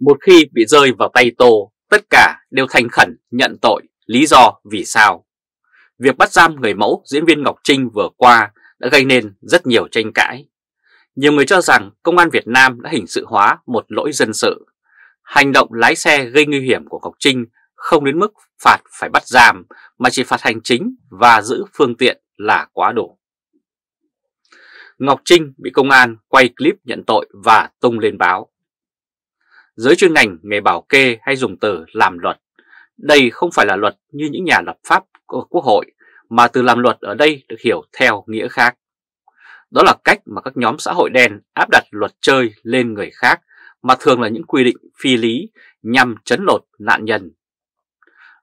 Một khi bị rơi vào tay Tô, tất cả đều thành khẩn nhận tội, lý do vì sao. Việc bắt giam người mẫu diễn viên Ngọc Trinh vừa qua đã gây nên rất nhiều tranh cãi. Nhiều người cho rằng công an Việt Nam đã hình sự hóa một lỗi dân sự. Hành động lái xe gây nguy hiểm của Ngọc Trinh không đến mức phạt phải bắt giam mà chỉ phạt hành chính và giữ phương tiện là quá đủ. Ngọc Trinh bị công an quay clip nhận tội và tung lên báo. Giới chuyên ngành nghề bảo kê hay dùng từ làm luật. Đây không phải là luật như những nhà lập pháp của Quốc hội, mà từ làm luật ở đây được hiểu theo nghĩa khác. Đó là cách mà các nhóm xã hội đen áp đặt luật chơi lên người khác, mà thường là những quy định phi lý nhằm chấn lột nạn nhân.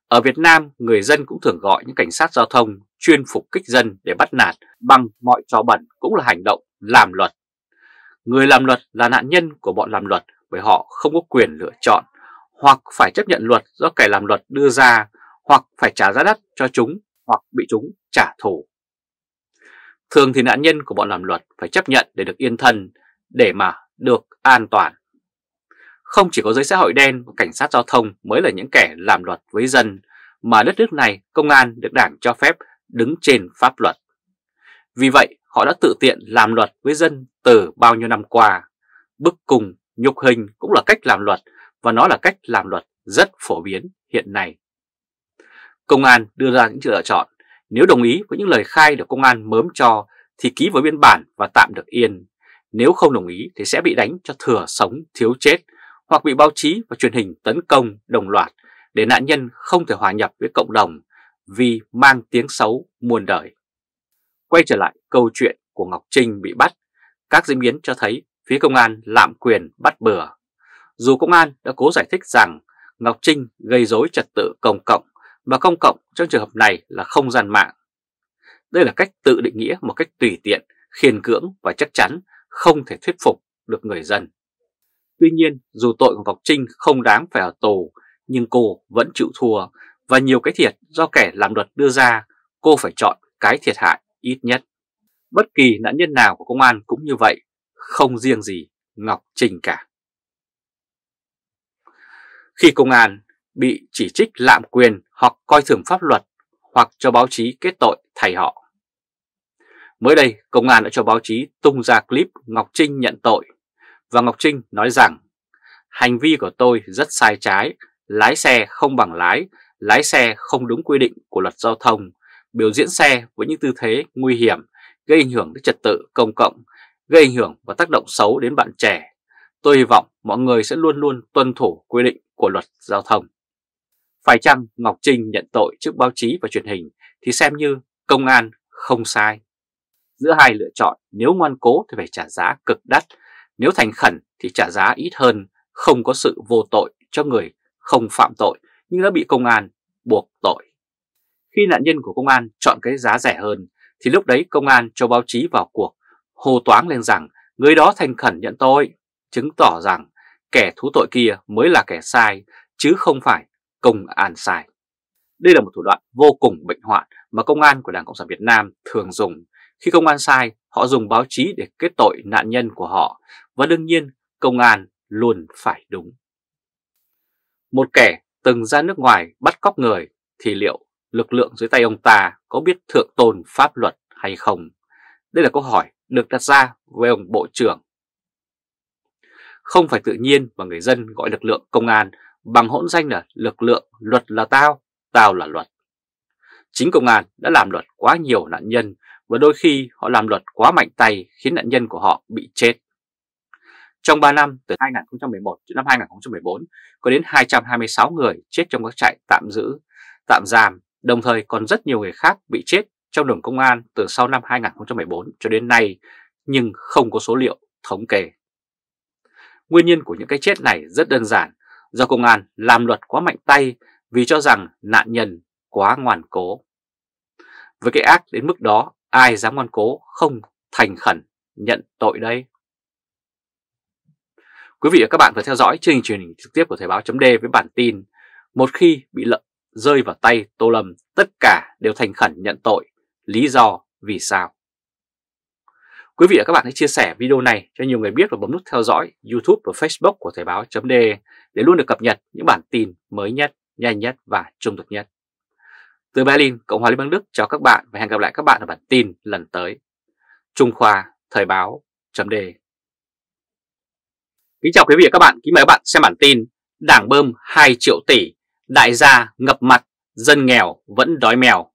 Ở Việt Nam, người dân cũng thường gọi những cảnh sát giao thông chuyên phục kích dân để bắt nạt bằng mọi trò bẩn cũng là hành động làm luật. Người làm luật là nạn nhân của bọn làm luật bởi họ không có quyền lựa chọn hoặc phải chấp nhận luật do kẻ làm luật đưa ra hoặc phải trả giá đắt cho chúng hoặc bị chúng trả thù. Thường thì nạn nhân của bọn làm luật phải chấp nhận để được yên thân, để mà được an toàn. Không chỉ có giới xã hội đen và cảnh sát giao thông mới là những kẻ làm luật với dân, mà đất nước này công an được đảng cho phép đứng trên pháp luật. Vì vậy, họ đã tự tiện làm luật với dân từ bao nhiêu năm qua, bức cùng Nhục hình cũng là cách làm luật và nó là cách làm luật rất phổ biến hiện nay. Công an đưa ra những lựa chọn, nếu đồng ý với những lời khai được công an mớm cho thì ký vào biên bản và tạm được yên. Nếu không đồng ý thì sẽ bị đánh cho thừa sống thiếu chết hoặc bị báo chí và truyền hình tấn công đồng loạt để nạn nhân không thể hòa nhập với cộng đồng vì mang tiếng xấu muôn đời. Quay trở lại câu chuyện của Ngọc Trinh bị bắt, các diễn biến cho thấy Phía công an lạm quyền bắt bừa. Dù công an đã cố giải thích rằng Ngọc Trinh gây rối trật tự công cộng và công cộng trong trường hợp này là không gian mạng. Đây là cách tự định nghĩa một cách tùy tiện, khiên cưỡng và chắc chắn không thể thuyết phục được người dân. Tuy nhiên, dù tội của Ngọc Trinh không đáng phải ở tù, nhưng cô vẫn chịu thua và nhiều cái thiệt do kẻ làm luật đưa ra, cô phải chọn cái thiệt hại ít nhất. Bất kỳ nạn nhân nào của công an cũng như vậy, không riêng gì Ngọc Trinh cả. Khi công an bị chỉ trích lạm quyền hoặc coi thường pháp luật hoặc cho báo chí kết tội thay họ. Mới đây, công an đã cho báo chí tung ra clip Ngọc Trinh nhận tội và Ngọc Trinh nói rằng hành vi của tôi rất sai trái, lái xe không bằng lái, lái xe không đúng quy định của luật giao thông, biểu diễn xe với những tư thế nguy hiểm gây ảnh hưởng đến trật tự công cộng gây ảnh hưởng và tác động xấu đến bạn trẻ. Tôi hy vọng mọi người sẽ luôn luôn tuân thủ quy định của luật giao thông. Phải chăng Ngọc Trinh nhận tội trước báo chí và truyền hình thì xem như công an không sai. Giữa hai lựa chọn nếu ngoan cố thì phải trả giá cực đắt, nếu thành khẩn thì trả giá ít hơn, không có sự vô tội cho người không phạm tội nhưng đã bị công an buộc tội. Khi nạn nhân của công an chọn cái giá rẻ hơn thì lúc đấy công an cho báo chí vào cuộc hô toáng lên rằng người đó thành khẩn nhận tội, chứng tỏ rằng kẻ thú tội kia mới là kẻ sai, chứ không phải công an sai. Đây là một thủ đoạn vô cùng bệnh hoạn mà công an của Đảng Cộng sản Việt Nam thường dùng. Khi công an sai, họ dùng báo chí để kết tội nạn nhân của họ và đương nhiên công an luôn phải đúng. Một kẻ từng ra nước ngoài bắt cóc người thì liệu lực lượng dưới tay ông ta có biết thượng tôn pháp luật hay không? Đây là câu hỏi được đặt ra với ông Bộ trưởng. Không phải tự nhiên mà người dân gọi lực lượng công an bằng hỗn danh là lực lượng luật là tao, tao là luật. Chính công an đã làm luật quá nhiều nạn nhân và đôi khi họ làm luật quá mạnh tay khiến nạn nhân của họ bị chết. Trong 3 năm từ 2011 đến năm 2014 có đến 226 người chết trong các trại tạm giữ, tạm giam, đồng thời còn rất nhiều người khác bị chết trong đồng công an từ sau năm 2014 cho đến nay nhưng không có số liệu thống kê. Nguyên nhân của những cái chết này rất đơn giản, do công an làm luật quá mạnh tay vì cho rằng nạn nhân quá ngoan cố. Với cái ác đến mức đó, ai dám ngoan cố không thành khẩn nhận tội đây? Quý vị và các bạn vừa theo dõi chương trình truyền hình trực tiếp của Thời báo chấm với bản tin Một khi bị lợi rơi vào tay Tô Lâm, tất cả đều thành khẩn nhận tội lý do vì sao. Quý vị và các bạn hãy chia sẻ video này cho nhiều người biết và bấm nút theo dõi YouTube và Facebook của Thời báo.de để luôn được cập nhật những bản tin mới nhất, nhanh nhất và trung thực nhất. Từ Berlin, Cộng hòa Liên bang Đức chào các bạn và hẹn gặp lại các bạn ở bản tin lần tới. Trung Khoa, Thời báo.de Kính chào quý vị và các bạn, kính mời các bạn xem bản tin Đảng bơm 2 triệu tỷ, đại gia ngập mặt, dân nghèo vẫn đói mèo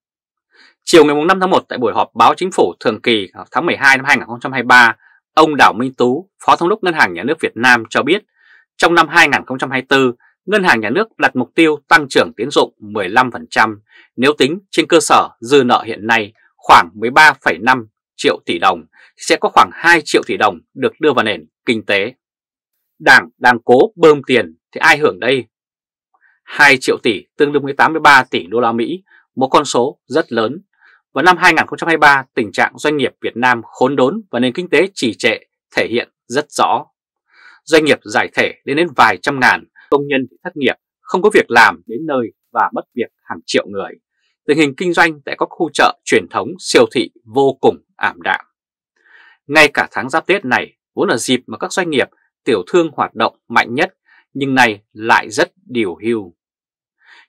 Chiều ngày 5 tháng 1 tại buổi họp báo chính phủ thường kỳ tháng 12 năm 2023, ông Đảo Minh Tú, Phó Thống đốc Ngân hàng Nhà nước Việt Nam cho biết, trong năm 2024, Ngân hàng Nhà nước đặt mục tiêu tăng trưởng tiến dụng 15% nếu tính trên cơ sở dư nợ hiện nay khoảng 13,5 triệu tỷ đồng, sẽ có khoảng 2 triệu tỷ đồng được đưa vào nền kinh tế. Đảng đang cố bơm tiền thì ai hưởng đây? 2 triệu tỷ tương đương với 83 tỷ đô la Mỹ, một con số rất lớn vào năm 2023, tình trạng doanh nghiệp Việt Nam khốn đốn và nền kinh tế trì trệ thể hiện rất rõ. Doanh nghiệp giải thể đến đến vài trăm ngàn, công nhân thất nghiệp, không có việc làm đến nơi và mất việc hàng triệu người. Tình hình kinh doanh tại các khu chợ truyền thống siêu thị vô cùng ảm đạm. Ngay cả tháng giáp Tết này vốn là dịp mà các doanh nghiệp tiểu thương hoạt động mạnh nhất nhưng nay lại rất điều hưu.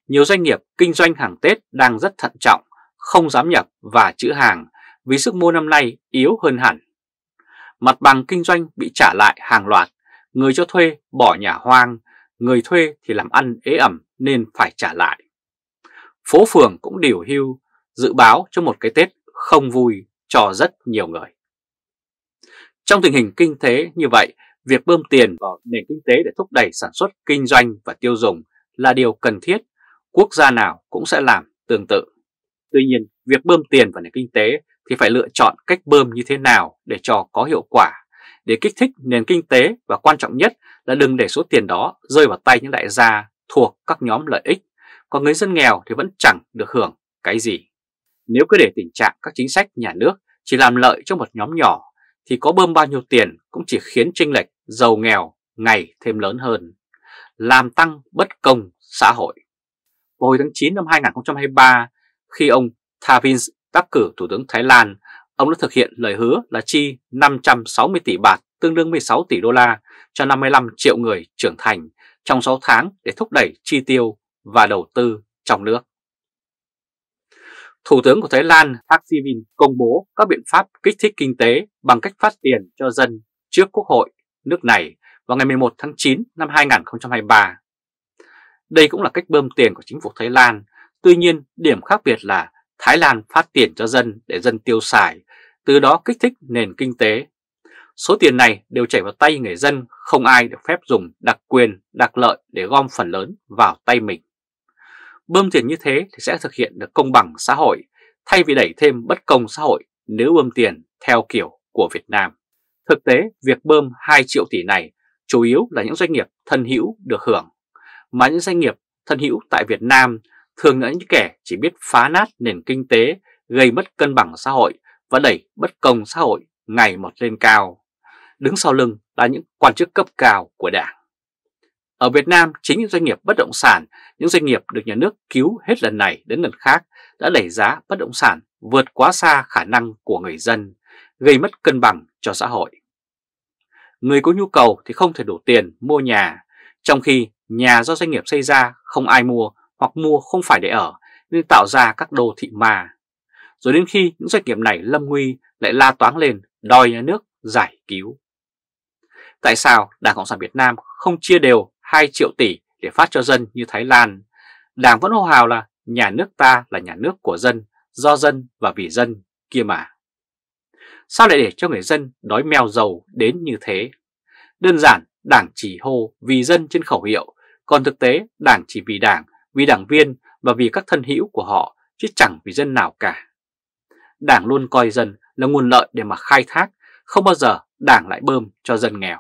Nhiều doanh nghiệp kinh doanh hàng Tết đang rất thận trọng không dám nhập và chữ hàng vì sức mua năm nay yếu hơn hẳn. Mặt bằng kinh doanh bị trả lại hàng loạt, người cho thuê bỏ nhà hoang, người thuê thì làm ăn ế ẩm nên phải trả lại. Phố phường cũng điều hưu, dự báo cho một cái Tết không vui cho rất nhiều người. Trong tình hình kinh tế như vậy, việc bơm tiền vào nền kinh tế để thúc đẩy sản xuất, kinh doanh và tiêu dùng là điều cần thiết, quốc gia nào cũng sẽ làm tương tự. Tuy nhiên, việc bơm tiền vào nền kinh tế thì phải lựa chọn cách bơm như thế nào để cho có hiệu quả, để kích thích nền kinh tế và quan trọng nhất là đừng để số tiền đó rơi vào tay những đại gia thuộc các nhóm lợi ích, còn người dân nghèo thì vẫn chẳng được hưởng cái gì. Nếu cứ để tình trạng các chính sách nhà nước chỉ làm lợi cho một nhóm nhỏ thì có bơm bao nhiêu tiền cũng chỉ khiến chênh lệch giàu nghèo ngày thêm lớn hơn, làm tăng bất công xã hội. Vào hồi tháng 9 năm 2023, khi ông Thavins đắc cử Thủ tướng Thái Lan, ông đã thực hiện lời hứa là chi 560 tỷ bạt tương đương 16 tỷ đô la cho 55 triệu người trưởng thành trong 6 tháng để thúc đẩy chi tiêu và đầu tư trong nước. Thủ tướng của Thái Lan Thaksin công bố các biện pháp kích thích kinh tế bằng cách phát tiền cho dân trước Quốc hội nước này vào ngày 11 tháng 9 năm 2023. Đây cũng là cách bơm tiền của chính phủ Thái Lan Tuy nhiên, điểm khác biệt là Thái Lan phát tiền cho dân để dân tiêu xài, từ đó kích thích nền kinh tế. Số tiền này đều chảy vào tay người dân, không ai được phép dùng đặc quyền, đặc lợi để gom phần lớn vào tay mình. Bơm tiền như thế thì sẽ thực hiện được công bằng xã hội, thay vì đẩy thêm bất công xã hội nếu bơm tiền theo kiểu của Việt Nam. Thực tế, việc bơm 2 triệu tỷ này chủ yếu là những doanh nghiệp thân hữu được hưởng, mà những doanh nghiệp thân hữu tại Việt Nam thường là những kẻ chỉ biết phá nát nền kinh tế, gây mất cân bằng xã hội và đẩy bất công xã hội ngày một lên cao. Đứng sau lưng là những quan chức cấp cao của đảng. Ở Việt Nam, chính những doanh nghiệp bất động sản, những doanh nghiệp được nhà nước cứu hết lần này đến lần khác đã đẩy giá bất động sản vượt quá xa khả năng của người dân, gây mất cân bằng cho xã hội. Người có nhu cầu thì không thể đủ tiền mua nhà, trong khi nhà do doanh nghiệp xây ra không ai mua hoặc mua không phải để ở nên tạo ra các đô thị mà. Rồi đến khi những doanh nghiệp này lâm nguy lại la toán lên đòi nhà nước giải cứu. Tại sao Đảng Cộng sản Việt Nam không chia đều 2 triệu tỷ để phát cho dân như Thái Lan? Đảng vẫn hô hào là nhà nước ta là nhà nước của dân, do dân và vì dân kia mà. Sao lại để cho người dân đói mèo dầu đến như thế? Đơn giản, Đảng chỉ hô vì dân trên khẩu hiệu, còn thực tế Đảng chỉ vì Đảng vì đảng viên và vì các thân hữu của họ chứ chẳng vì dân nào cả. Đảng luôn coi dân là nguồn lợi để mà khai thác, không bao giờ đảng lại bơm cho dân nghèo.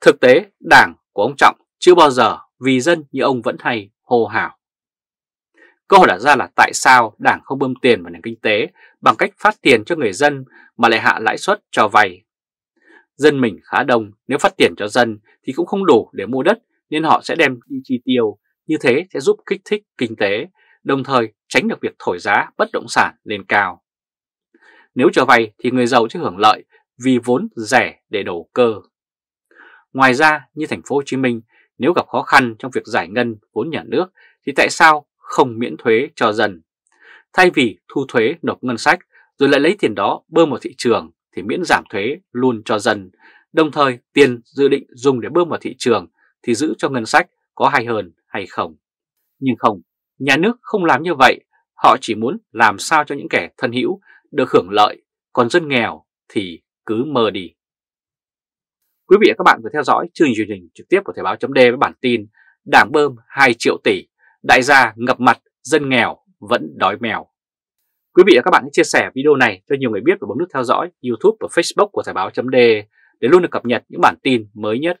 Thực tế, đảng của ông Trọng chưa bao giờ vì dân như ông vẫn hay hô hào. Câu hỏi đặt ra là tại sao đảng không bơm tiền vào nền kinh tế bằng cách phát tiền cho người dân mà lại hạ lãi suất cho vay. Dân mình khá đông, nếu phát tiền cho dân thì cũng không đủ để mua đất nên họ sẽ đem đi chi tiêu, như thế sẽ giúp kích thích kinh tế, đồng thời tránh được việc thổi giá bất động sản lên cao. Nếu cho vay thì người giàu sẽ hưởng lợi vì vốn rẻ để đầu cơ. Ngoài ra, như thành phố Hồ Chí Minh, nếu gặp khó khăn trong việc giải ngân vốn nhà nước thì tại sao không miễn thuế cho dần Thay vì thu thuế nộp ngân sách rồi lại lấy tiền đó bơm vào thị trường thì miễn giảm thuế luôn cho dần đồng thời tiền dự định dùng để bơm vào thị trường thì giữ cho ngân sách có hay hơn hay không. Nhưng không, nhà nước không làm như vậy, họ chỉ muốn làm sao cho những kẻ thân hữu được hưởng lợi, còn dân nghèo thì cứ mơ đi. Quý vị và các bạn vừa theo dõi chương trình trực tiếp của Thời báo chấm với bản tin Đảng bơm 2 triệu tỷ, đại gia ngập mặt, dân nghèo vẫn đói mèo. Quý vị và các bạn hãy chia sẻ video này cho nhiều người biết và bấm nút theo dõi YouTube và Facebook của Thời báo chấm để luôn được cập nhật những bản tin mới nhất